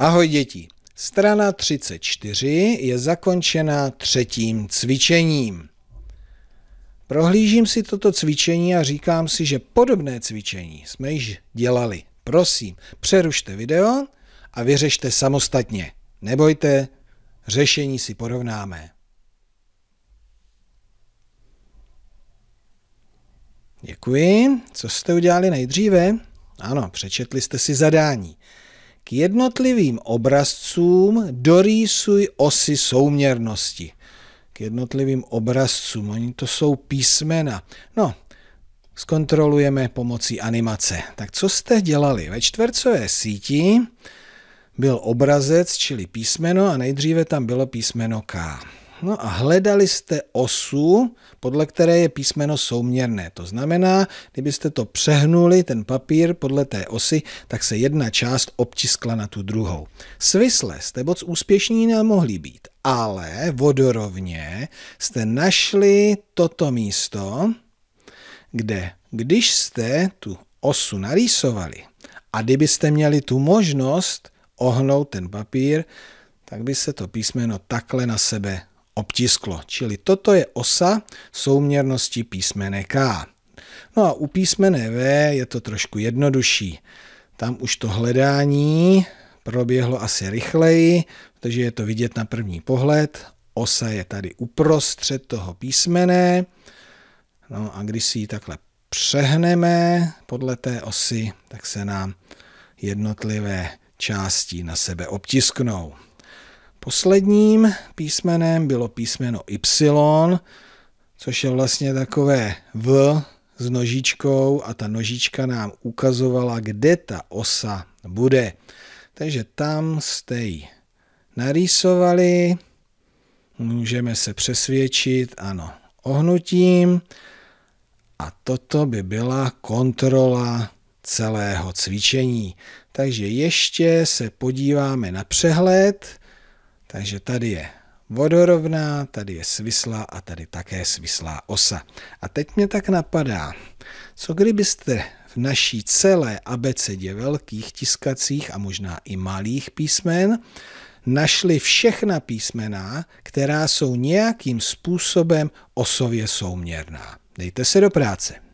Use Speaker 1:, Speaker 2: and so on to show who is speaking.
Speaker 1: Ahoj děti. Strana 34 je zakončena třetím cvičením. Prohlížím si toto cvičení a říkám si, že podobné cvičení jsme již dělali. Prosím, přerušte video a vyřešte samostatně. Nebojte, řešení si porovnáme. Děkuji. Co jste udělali nejdříve? Ano, přečetli jste si zadání. K jednotlivým obrazcům dorýsuj osy souměrnosti. K jednotlivým obrazcům, oni to jsou písmena. No, zkontrolujeme pomocí animace. Tak co jste dělali? Ve čtvercové síti byl obrazec, čili písmeno a nejdříve tam bylo písmeno K. No a hledali jste osu, podle které je písmeno souměrné. To znamená, kdybyste to přehnuli, ten papír podle té osy, tak se jedna část obtiskla na tu druhou. Svisle jste moc úspěšní nemohli být, ale vodorovně jste našli toto místo, kde když jste tu osu narýsovali a kdybyste měli tu možnost ohnout ten papír, tak by se to písmeno takhle na sebe obtisklo. Čili toto je osa souměrnosti písmene K. No a u písmene V je to trošku jednodušší. Tam už to hledání proběhlo asi rychleji, protože je to vidět na první pohled. Osa je tady uprostřed toho písmene. No a když si ji takhle přehneme podle té osy, tak se nám jednotlivé části na sebe obtisknou. Posledním písmenem bylo písmeno Y, což je vlastně takové V s nožičkou a ta nožička nám ukazovala, kde ta osa bude. Takže tam jste ji narýsovali, můžeme se přesvědčit, ano, ohnutím. A toto by byla kontrola celého cvičení. Takže ještě se podíváme na přehled, takže tady je vodorovná, tady je svislá a tady také svislá osa. A teď mě tak napadá, co kdybyste v naší celé abecedě velkých tiskacích a možná i malých písmen našli všechna písmena, která jsou nějakým způsobem osově souměrná. Dejte se do práce.